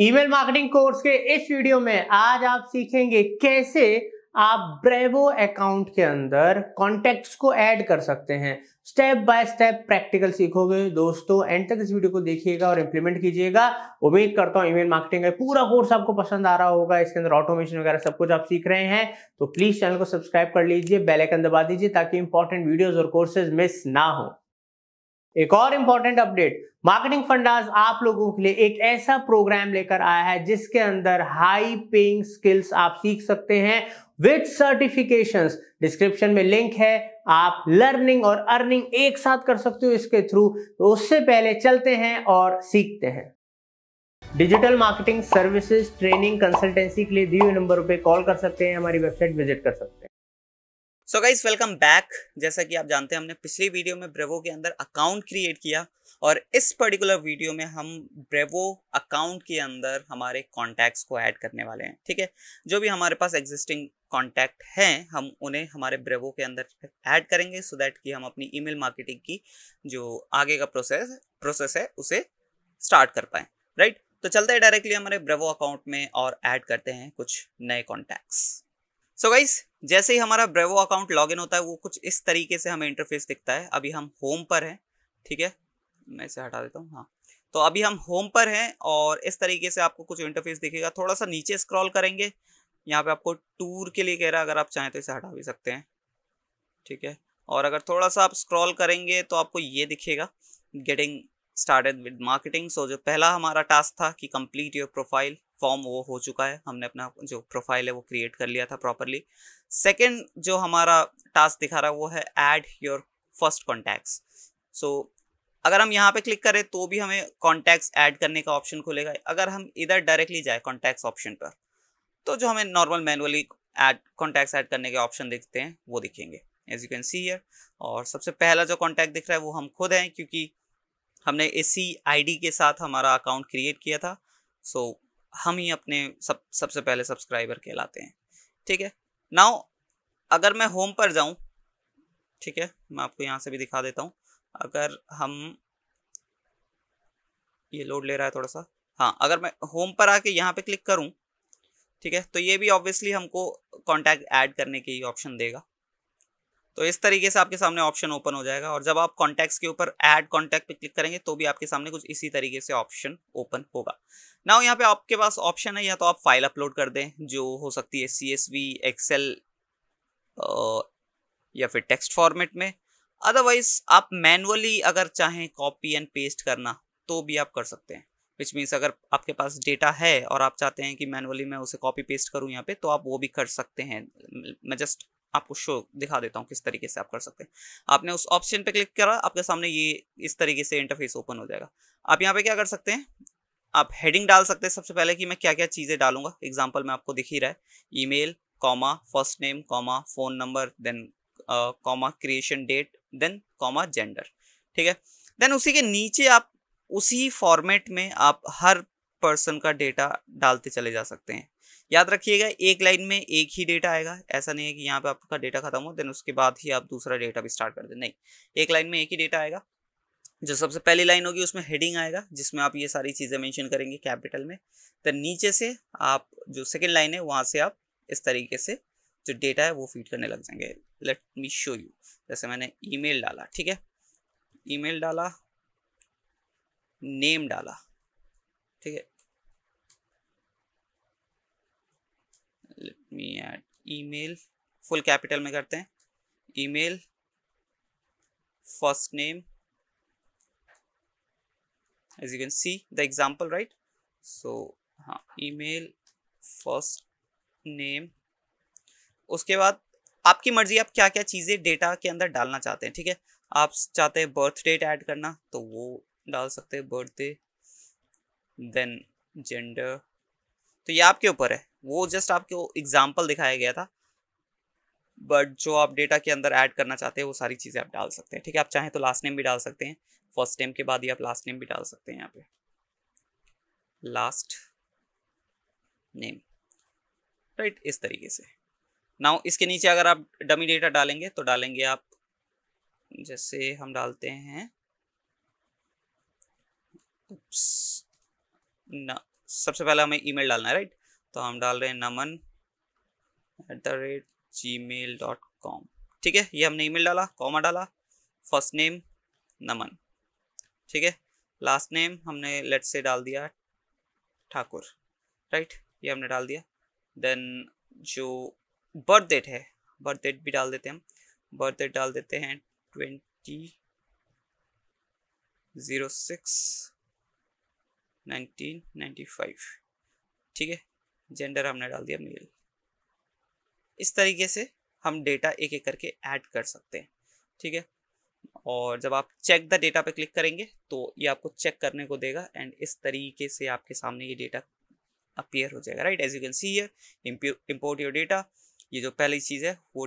email marketing course के इस video में आज आप सीखेंगे कैसे आप ब्रेवो अकाउंट के अंदर कॉन्टेक्ट को ऐड कर सकते हैं स्टेप बाय स्टेप प्रैक्टिकल सीखोगे दोस्तों एंड तक इस वीडियो को देखिएगा और इंप्लीमेंट कीजिएगा उम्मीद करता हूँ ईमेल मार्केटिंग का पूरा कोर्स आपको पसंद आ रहा होगा इसके अंदर ऑटोमेशन वगैरह सब कुछ आप सीख रहे हैं तो प्लीज चैनल को सब्सक्राइब कर लीजिए बेलाइकन दबा दीजिए ताकि इंपॉर्टेंट वीडियोज और कोर्सेज मिस ना हो एक और इंपॉर्टेंट अपडेट मार्केटिंग फंडाज आप लोगों के लिए एक ऐसा प्रोग्राम लेकर आया है जिसके अंदर हाई पेइंग स्किल्स आप सीख सकते हैं विथ सर्टिफिकेशन डिस्क्रिप्शन में लिंक है आप लर्निंग और अर्निंग एक साथ कर सकते हो इसके थ्रू तो उससे पहले चलते हैं और सीखते हैं digital marketing services training consultancy के लिए दिए नंबर पे कॉल कर सकते हैं हमारी वेबसाइट विजिट कर सकते हैं सो गाइज वेलकम बैक जैसा कि आप जानते हैं हमने पिछली वीडियो में ब्रेवो के अंदर अकाउंट क्रिएट किया और इस पर्टिकुलर वीडियो में हम ब्रेवो अकाउंट के अंदर हमारे कॉन्टैक्ट्स को ऐड करने वाले हैं ठीक है जो भी हमारे पास एग्जिस्टिंग कॉन्टैक्ट हैं हम उन्हें हमारे ब्रेवो के अंदर ऐड करेंगे सो so दैट कि हम अपनी ईमेल मार्केटिंग की जो आगे का प्रोसेस प्रोसेस है उसे स्टार्ट कर पाएँ राइट तो चलते हैं डायरेक्टली हमारे ब्रेवो अकाउंट में और ऐड करते हैं कुछ नए कॉन्टैक्ट्स सो गाइज़ जैसे ही हमारा ब्रेवो अकाउंट लॉगिन होता है वो कुछ इस तरीके से हमें इंटरफेस दिखता है अभी हम होम पर हैं ठीक है मैं इसे हटा देता हूँ हाँ तो अभी हम होम पर हैं और इस तरीके से आपको कुछ इंटरफेस दिखेगा थोड़ा सा नीचे स्क्रॉल करेंगे यहाँ पे आपको टूर के लिए कह रहा है अगर आप चाहें तो इसे हटा भी सकते हैं ठीक है और अगर थोड़ा सा आप स्क्रॉल करेंगे तो आपको ये दिखेगा getting started with marketing so जो पहला हमारा टास्क था कि कंप्लीट योर प्रोफाइल फॉर्म वो हो चुका है हमने अपना जो प्रोफाइल है वो क्रिएट कर लिया था प्रॉपरली सेकेंड जो हमारा टास्क दिखा रहा है वो है add your first contacts so अगर हम यहाँ पे क्लिक करें तो भी हमें कॉन्टैक्ट्स ऐड करने का ऑप्शन खुलेगा अगर हम इधर डायरेक्टली जाए कॉन्टैक्ट्स ऑप्शन पर तो जो हमें normal manually add contacts add करने के ऑप्शन दिखते हैं वो दिखेंगे as you can see here और सबसे पहला जो कॉन्टैक्ट दिख रहा है वो हम खुद हैं क्योंकि हमने इसी आईडी के साथ हमारा अकाउंट क्रिएट किया था सो so, हम ही अपने सब सबसे पहले सब्सक्राइबर कहलाते हैं ठीक है नाउ अगर मैं होम पर जाऊं ठीक है मैं आपको यहाँ से भी दिखा देता हूँ अगर हम ये लोड ले रहा है थोड़ा सा हाँ अगर मैं होम पर आके यहाँ पे क्लिक करूँ ठीक है तो ये भी ऑब्वियसली हमको कॉन्टैक्ट ऐड करने की ऑप्शन देगा तो इस तरीके से आपके सामने ऑप्शन ओपन हो जाएगा और जब आप कॉन्टैक्ट्स के ऊपर ऐड कॉन्टैक्ट पे क्लिक करेंगे तो भी आपके सामने कुछ इसी तरीके से ऑप्शन ओपन होगा ना यहाँ पे आपके पास ऑप्शन है या तो आप फाइल अपलोड कर दें जो हो सकती है सी एस वी एक्सेल या फिर टेक्स्ट फॉर्मेट में अदरवाइज आप मैनुअली अगर चाहें कॉपी एंड पेस्ट करना तो भी आप कर सकते हैं विच मीन्स अगर आपके पास डेटा है और आप चाहते हैं कि मैनुअली मैं उसे कॉपी पेस्ट करूं यहाँ पे तो आप वो भी कर सकते हैं मैं जस्ट आपको शो दिखा देता हूँ किस तरीके से आप कर सकते हैं आपने उस ऑप्शन पे क्लिक करा आपके सामने ये इस तरीके से इंटरफेस ओपन हो जाएगा आप यहाँ पे क्या कर सकते हैं आप हेडिंग डाल सकते हैं सबसे पहले कि मैं क्या क्या चीज़ें डालूंगा एग्जाम्पल में आपको दिख ही रहा है email comma first name comma phone number then comma creation date then comma gender ठीक है देन उसी के नीचे आप उसी फॉर्मेट में आप हर पर्सन का डेटा डालते चले जा सकते हैं याद रखिएगा एक लाइन में एक ही डेटा आएगा ऐसा नहीं है कि यहाँ पे आपका डेटा खत्म हो देन उसके बाद ही आप दूसरा डेटा भी स्टार्ट कर दें नहीं एक लाइन में एक ही डेटा आएगा जो सबसे पहली लाइन होगी उसमें हेडिंग आएगा जिसमें आप ये सारी चीज़ें मेंशन करेंगे कैपिटल में तो नीचे से आप जो सेकेंड लाइन है वहाँ से आप इस तरीके से जो डेटा है वो फीड करने लग जाएंगे लेट मी शो यू जैसे मैंने ई डाला ठीक है ईमेल डाला नेम डाला ठीक है me at email full capital में करते हैं email first name as you can see the example right so हाँ email फर्स्ट नेम उसके बाद आपकी मर्जी आप क्या क्या चीज़ें डेटा के अंदर डालना चाहते हैं ठीक है आप चाहते हैं बर्थ डेट ऐड करना तो वो डाल सकते हैं बर्थडे देन जेंडर तो ये आपके ऊपर है वो जस्ट आपको एग्जाम्पल दिखाया गया था बट जो आप डेटा के अंदर ऐड करना चाहते हैं वो सारी चीज़ें आप डाल सकते हैं ठीक है आप चाहें तो लास्ट नेम भी डाल सकते हैं फर्स्ट नेम के बाद ही आप लास्ट नेम भी डाल सकते हैं यहाँ पे लास्ट नेम राइट इस तरीके से नाउ इसके नीचे अगर आप डमी डेटा डालेंगे तो डालेंगे आप जैसे हम डालते हैं ना सबसे पहले हमें ईमेल डालना है राइट तो हम डाल रहे हैं Naman at the rate Gmail dot com ठीक है ये हमने ईमेल डाला कॉमा डाला फर्स्ट नेम नमन ठीक है लास्ट नेम हमने लेट से डाल दिया ठाकुर राइट ये हमने डाल दिया देन जो बर्थ डेट है बर्थ डेट भी डाल देते हैं हम बर्थ डेट डाल देते हैं twenty zero six nineteen ninety five ठीक है जेंडर हमने डाल दिया मेल इस तरीके से हम डेटा एक एक करके ऐड कर सकते हैं ठीक है और जब आप चेक द डेटा पे क्लिक करेंगे तो ये आपको चेक करने को देगा एंड इस तरीके से आपके सामने ये डेटा अपीयर हो जाएगा right as you can see here import your data ये जो पहली चीज़ है वो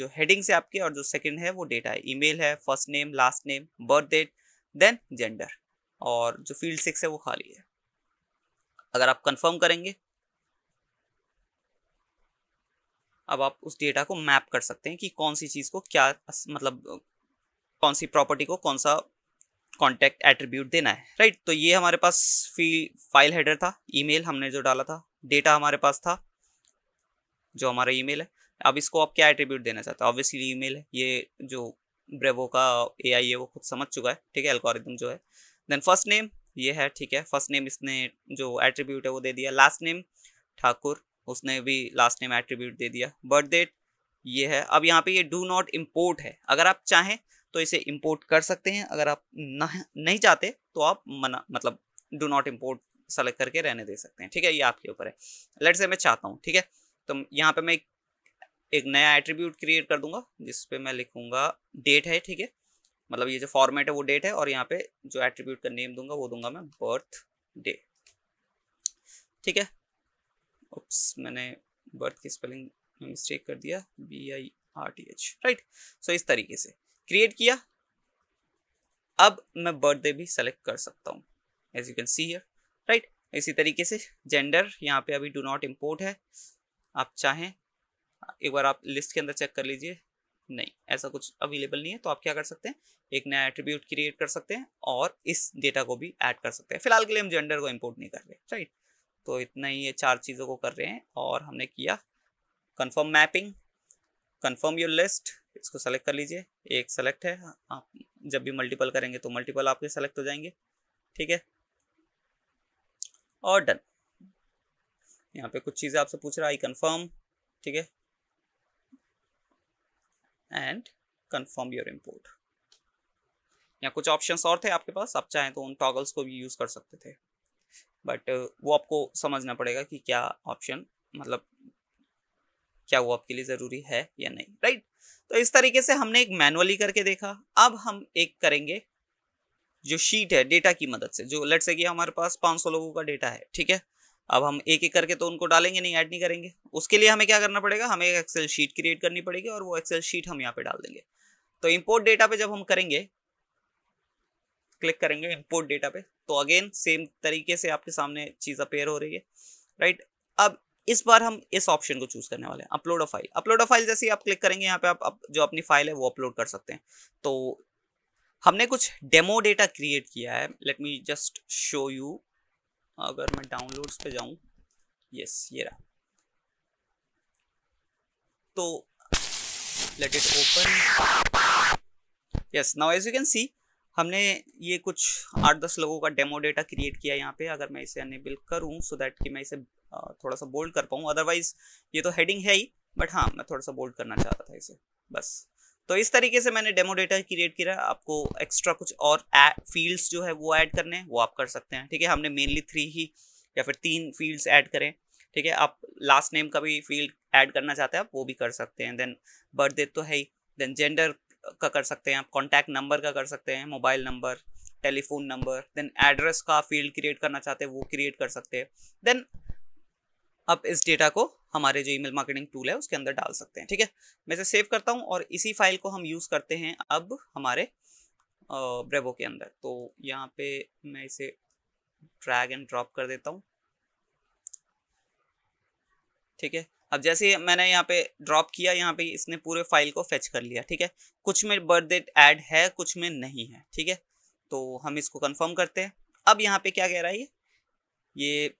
जो हेडिंग्स है आपके और जो सेकंड है वो डेटा है ईमेल है first name last name birth date then gender और जो फील्ड सिक्स है वो खाली है अगर आप कंफर्म करेंगे अब आप उस डेटा को मैप कर सकते हैं कि कौन सी चीज़ को क्या मतलब कौन सी प्रॉपर्टी को कौन सा कॉन्टैक्ट एट्रीब्यूट देना है राइट तो ये हमारे पास फी फाइल हेडर था ईमेल हमने जो डाला था डेटा हमारे पास था जो हमारा ईमेल है अब इसको आप क्या एट्रीब्यूट देना चाहते हैं ऑब्वियसली ईमेल है ये जो ब्रेवो का ए आई है वो खुद समझ चुका है ठीक है एल्कोरिदम जो है देन फर्स्ट नेम ये है ठीक है फर्स्ट नेम इसने जो एट्रीब्यूट है वो दे दिया लास्ट नेम ठाकुर उसने भी लास्ट नेम एट्रीब्यूट दे दिया बर्थ डेट ये है अब यहाँ पे ये डू नॉट इम्पोर्ट है अगर आप चाहें तो इसे इम्पोर्ट कर सकते हैं अगर आप न नहीं चाहते तो आप मना मतलब डू नॉट इम्पोर्ट सेलेक्ट करके रहने दे सकते हैं ठीक है ये आपके ऊपर है लेट से मैं चाहता हूँ ठीक है तो यहाँ पे मैं एक, एक नया एट्रीब्यूट क्रिएट कर दूंगा जिसपे मैं लिखूंगा डेट है ठीक है मतलब ये जो फॉर्मेट है वो डेट है और यहाँ पे जो एट्रीब्यूट का नेम दूंगा वो दूंगा मैं बर्थ डे ठीक है ओप्स मैंने बर्थ की स्पेलिंग में मिस्टेक कर दिया B I R T H right so इस तरीके से क्रिएट किया अब मैं बर्थडे भी सेलेक्ट कर सकता हूँ as you can see here right इसी तरीके से जेंडर यहाँ पे अभी डू नॉट इम्पोर्ट है आप चाहें एक बार आप लिस्ट के अंदर चेक कर लीजिए नहीं ऐसा कुछ अवेलेबल नहीं है तो आप क्या कर सकते हैं एक नया एट्रीब्यूट क्रिएट कर सकते हैं और इस डेटा को भी ऐड कर सकते हैं फिलहाल के लिए हम जेंडर को इम्पोर्ट नहीं कर रहे राइट तो इतना ही ये चार चीज़ों को कर रहे हैं और हमने किया confirm mapping confirm your list इसको सेलेक्ट कर लीजिए एक सेलेक्ट है आप जब भी मल्टीपल करेंगे तो मल्टीपल आपके सेलेक्ट हो जाएंगे ठीक है और डन यहाँ पे कुछ चीज़ें आपसे पूछ रहा है आई कन्फर्म ठीक है एंड कन्फर्म योर इम्पोर्ट यहाँ कुछ ऑप्शंस और थे आपके पास आप चाहें तो उन टॉगल्स को भी यूज़ कर सकते थे बट uh, वो आपको समझना पड़ेगा कि क्या ऑप्शन मतलब क्या वो आपके लिए ज़रूरी है या नहीं राइट तो इस तरीके से हमने एक मैनुअली करके देखा अब हम एक करेंगे जो शीट है डेटा की मदद से जो लेट से कि हमारे पास 500 लोगों का डेटा है ठीक है अब हम एक एक करके तो उनको डालेंगे नहीं ऐड नहीं करेंगे उसके लिए हमें क्या करना पड़ेगा हमें एक एक्सेल शीट क्रिएट करनी पड़ेगी और वो एक्सेल शीट हम यहाँ पे डाल देंगे तो इम्पोर्ट डेटा पे जब हम करेंगे क्लिक करेंगे इम्पोर्ट डेटा पे तो अगेन सेम तरीके से आपके सामने चीज़ अपेयर हो रही है राइट अब इस बार हम इस ऑप्शन को चूज करने वाले हैं upload a file upload a file जैसे ही आप क्लिक करेंगे यहाँ पे आप, जो अपनी फाइल है वो अपलोड कर सकते हैं तो हमने कुछ डेमो डेटा क्रिएट किया है let me just show you अगर मैं डाउनलोड्स पे जाऊं यस ये रहा तो let it open yes now as you can see हमने ये कुछ आठ दस लोगों का डेमो डेटा क्रिएट किया यहाँ पे अगर मैं इसे अनेबल करूँ सो दैट कि मैं इसे थोड़ा सा बोल्ड कर पाऊँ अदरवाइज ये तो हेडिंग है ही बट हाँ मैं थोड़ा सा बोल्ड करना चाहता था इसे बस तो इस तरीके से मैंने डेमो डेटा क्रिएट किया आपको एक्स्ट्रा कुछ और फील्ड्स जो है वो ऐड करने हैं वो आप कर सकते हैं ठीक है हमने मेनली थ्री ही या फिर तीन फील्ड्स ऐड करें ठीक है आप लास्ट नेम का भी फील्ड ऐड करना चाहते हैं आप वो भी कर सकते हैं देन बर्थडे तो है ही देन जेंडर का कर सकते हैं आप कॉन्टैक्ट नंबर का कर सकते हैं mobile number telephone number then address का फील्ड क्रिएट करना चाहते हैं वो क्रिएट कर सकते हैं देन आप इस डेटा को हमारे जो ईमेल मार्केटिंग टूल है उसके अंदर डाल सकते हैं ठीक है मैं इसे सेव करता हूँ और इसी फाइल को हम यूज़ करते हैं अब हमारे ब्रेवो के अंदर तो यहाँ पे मैं इसे ड्रैग एंड ड्रॉप कर देता हूँ ठीक है अब जैसे मैंने यहाँ पे ड्रॉप किया यहाँ पे इसने पूरे फाइल को फेच कर लिया ठीक है कुछ में बर्थ डेट ऐड है कुछ में नहीं है ठीक है तो हम इसको कंफर्म करते हैं अब यहाँ पे क्या कह रहा है ये ये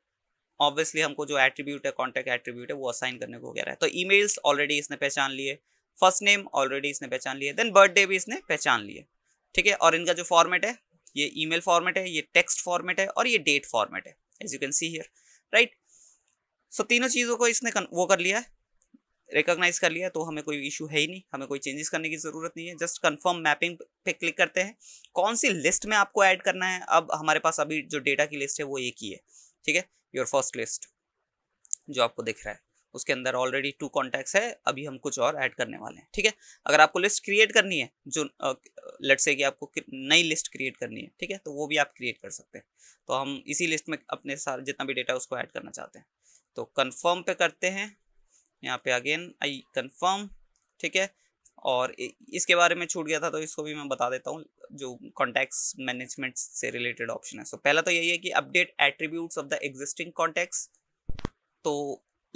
ऑब्वियसली हमको जो एट्रीब्यूट है कॉन्टैक्ट एट्रीब्यूट है वो असाइन करने को कह रहा है तो ई ऑलरेडी इसने पहचान लिए फर्स्ट नेम ऑलरेडी इसने पहचान लिए देन बर्थडे भी इसने पहचान लिए ठीक है और इनका जो फॉर्मेट है ये ईमेल फॉर्मेट है ये टेक्स्ट फॉर्मेट है और ये डेट फॉर्मेट है as you can see here right so तीनों चीज़ों को इसने वो कर लिया है कर लिया तो हमें कोई इशू है ही नहीं हमें कोई चेंजेस करने की ज़रूरत नहीं है जस्ट कंफर्म मैपिंग पे क्लिक करते हैं कौन सी लिस्ट में आपको ऐड करना है अब हमारे पास अभी जो डेटा की लिस्ट है वो एक ही है ठीक है योर फर्स्ट लिस्ट जो आपको दिख रहा है उसके अंदर ऑलरेडी टू कॉन्टैक्ट्स है अभी हम कुछ और ऐड करने वाले हैं ठीक है अगर आपको लिस्ट क्रिएट करनी है जो लेट से कि आपको नई लिस्ट क्रिएट करनी है ठीक है तो वो भी आप क्रिएट कर सकते हैं तो हम इसी लिस्ट में अपने साथ जितना भी डेटा है उसको ऐड करना चाहते हैं तो कंफर्म पे करते हैं यहाँ पे अगेन आई कंफर्म ठीक है और इसके बारे में छूट गया था तो इसको भी मैं बता देता हूँ जो कॉन्टैक्ट्स मैनेजमेंट से रिलेटेड ऑप्शन है सो so, पहला तो यही है कि update attributes of the existing contacts तो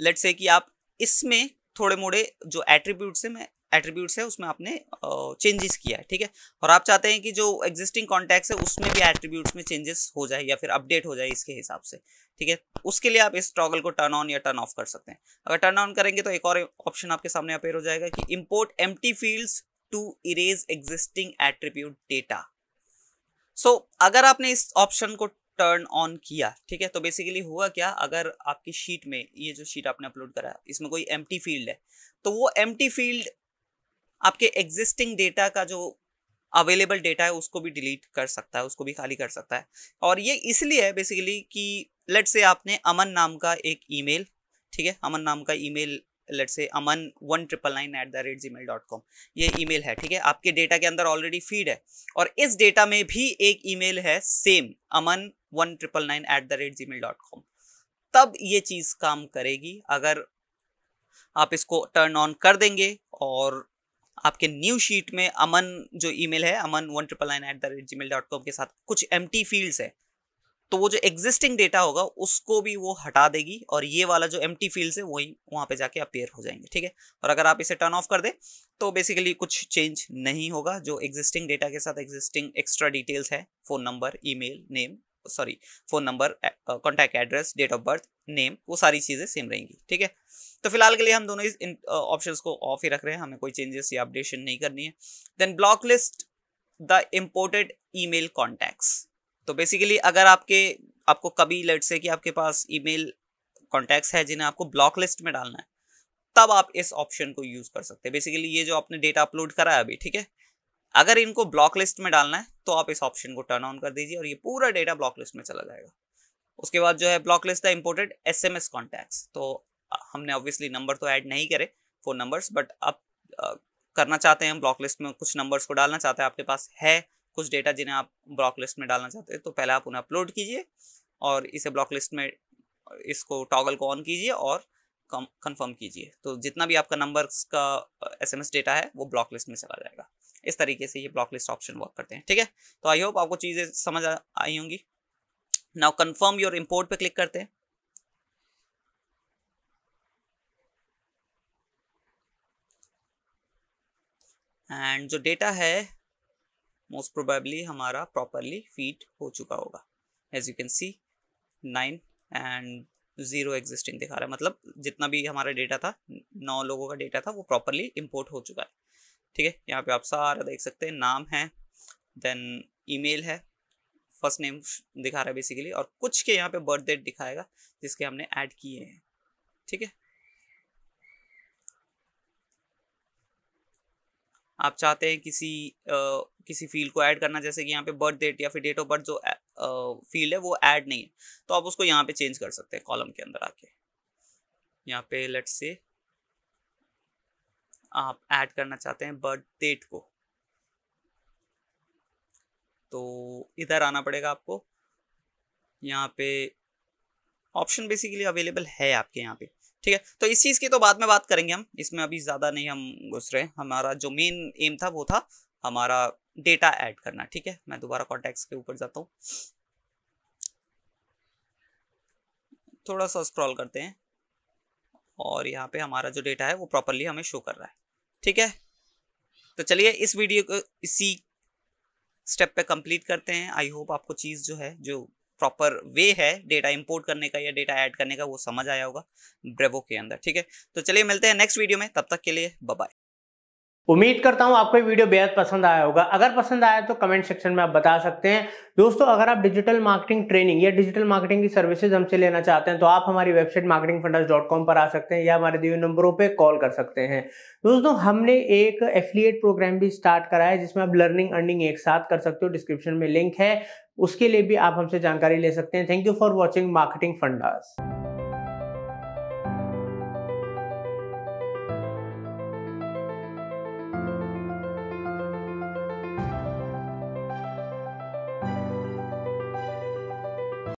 लेट्स से कि आप इसमें थोड़े मोड़े जो एट्रीब्यूट्स हैं मैं एट्रीब्यूट्स है उसमें आपने चेंजेस किया है ठीक है और आप चाहते हैं कि जो एग्जिस्टिंग कॉन्टैक्ट्स है उसमें भी एट्रीब्यूट्स में चेंजेस हो जाए या फिर अपडेट हो जाए इसके हिसाब से ठीक है उसके लिए आप इस टॉगल को टर्न ऑन या टर्न ऑफ कर सकते हैं अगर टर्न ऑन करेंगे तो एक और ऑप्शन आपके सामने अपेयर हो जाएगा कि इम्पोर्ट एम fields to erase existing attribute data so अगर आपने इस ऑप्शन को टर्न ऑन किया ठीक है तो बेसिकली हुआ क्या अगर आपकी शीट में ये जो शीट आपने अपलोड करा इसमें कोई एम फील्ड है तो वो एम फील्ड आपके एग्जिस्टिंग डेटा का जो अवेलेबल डेटा है उसको भी डिलीट कर सकता है उसको भी खाली कर सकता है और ये इसलिए है बेसिकली कि लेट से आपने अमन नाम का एक ईमेल ठीक है अमन नाम का email let say Aman one triple nine at the rate Gmail dot com ये ईमेल है ठीक है आपके डेटा के अंदर ऑलरेडी फीड है और इस डेटा में भी एक ईमेल है same Aman one triple nine at the rate Gmail dot com तब ये चीज़ काम करेगी अगर आप इसको टर्न ऑन कर देंगे और आपके न्यू शीट में अमन जो ईमेल है Aman one triple nine at the rate Gmail dot com के साथ कुछ एम टी फील्ड्स है तो वो जो एग्जिस्टिंग डेटा होगा उसको भी वो हटा देगी और ये वाला जो एम टी फील्ड्स है वही वहाँ पे जाके अपेयर हो जाएंगे ठीक है और अगर आप इसे टर्न ऑफ कर दें तो बेसिकली कुछ चेंज नहीं होगा जो एग्जिस्टिंग डेटा के साथ एग्जिस्टिंग एक्स्ट्रा डिटेल्स है phone number mail name sorry phone number contact address date of birth name वो सारी चीज़ें सेम रहेंगी ठीक है तो फिलहाल के लिए हम दोनों इस ऑप्शन uh, को ऑफ ही रख रहे हैं हमें कोई चेंजेस या अपडेशन नहीं करनी है then block list the imported email तो बेसिकली अगर आपके आपको कभी लेट से कि आपके पास ई मेल है जिन्हें आपको ब्लॉक लिस्ट में डालना है तब आप इस ऑप्शन को यूज़ कर सकते हैं बेसिकली ये जो आपने डेटा अपलोड करा है अभी ठीक है अगर इनको ब्लॉक लिस्ट में डालना है तो आप इस ऑप्शन को टर्न ऑन कर दीजिए और ये पूरा डेटा ब्लॉक लिस्ट में चला जाएगा उसके बाद जो है ब्लॉक लिस्ट है imported S M S contacts तो हमने ऑब्वियसली नंबर तो ऐड नहीं करे फोन नंबर्स बट अब करना चाहते हैं हम ब्लॉक लिस्ट में कुछ नंबर्स को डालना चाहते हैं आपके पास है कुछ डेटा जिन्हें आप ब्लॉक लिस्ट में डालना चाहते हैं तो पहले आप उन्हें अपलोड कीजिए और इसे ब्लॉक लिस्ट में इसको टॉगल को ऑन कीजिए और कंफर्म कीजिए तो जितना भी आपका नंबर्स का एसएमएस डेटा है वो ब्लॉक लिस्ट में चला जाएगा इस तरीके से ये ब्लॉक लिस्ट ऑप्शन वर्क करते हैं ठीक है तो आई होप आपको चीज़ें समझ आई होंगी नाउ कन्फर्म योर इम्पोर्ट पे क्लिक करते हैं एंड जो डेटा है मोस्ट प्रोबेबली हमारा प्रॉपरली फीड हो चुका होगा as you can see nine and zero existing दिखा रहा है मतलब जितना भी हमारा डेटा था नौ लोगों का डेटा था वो प्रॉपरली इम्पोर्ट हो चुका है ठीक है यहाँ पे आप सारा देख सकते हैं नाम है देन ईमेल है फर्स्ट नेम दिखा रहा है बेसिकली और कुछ के यहाँ पे बर्थ डेट दिखाएगा जिसके हमने ऐड किए हैं ठीक है आप चाहते हैं किसी आ, किसी फील्ड को ऐड करना जैसे कि यहाँ पे बर्थ डेट या फिर डेट ऑफ बर्थ जो फील्ड है वो ऐड नहीं है तो आप उसको यहाँ पे चेंज कर सकते हैं कॉलम के अंदर आके यहाँ पे लेट्स से आप ऐड करना चाहते हैं बर्थ डेट को तो इधर आना पड़ेगा आपको यहाँ पे ऑप्शन बेसिकली अवेलेबल है आपके यहाँ पे ठीक है तो इस चीज़ की तो बाद में बात करेंगे हम इसमें अभी ज़्यादा नहीं हम घुस रहे हमारा जो मेन एम था वो था हमारा डेटा ऐड करना ठीक है मैं दोबारा कॉन्टेक्ट के ऊपर जाता हूँ थोड़ा सा स्क्रॉल करते हैं और यहाँ पे हमारा जो डेटा है वो प्रॉपरली हमें शो कर रहा है ठीक है तो चलिए इस वीडियो को इसी स्टेप पे कंप्लीट करते हैं आई होप आपको चीज़ जो है जो प्रॉपर वे है डेटा इंपोर्ट करने का या डेटा ऐड करने का वो समझ आया होगा ब्रेवो के अंदर ठीक है तो चलिए मिलते हैं नेक्स्ट वीडियो में तब तक के लिए बाय उम्मीद करता हूँ आपको ये वीडियो बेहद पसंद आया होगा अगर पसंद आया तो कमेंट सेक्शन में आप बता सकते हैं दोस्तों अगर आप डिजिटल मार्केटिंग ट्रेनिंग या डिजिटल मार्केटिंग की सर्विसेज हमसे लेना चाहते हैं तो आप हमारी वेबसाइट मार्केटिंग पर आ सकते हैं या हमारे दिए नंबरों पर कॉल कर सकते हैं दोस्तों हमने एक एफिलिएट प्रोग्राम भी स्टार्ट करा है जिसमें आप लर्निंग अर्निंग एक साथ कर सकते हो डिस्क्रिप्शन में लिंक है उसके लिए भी आप हमसे जानकारी ले सकते हैं thank you for watching marketing fundas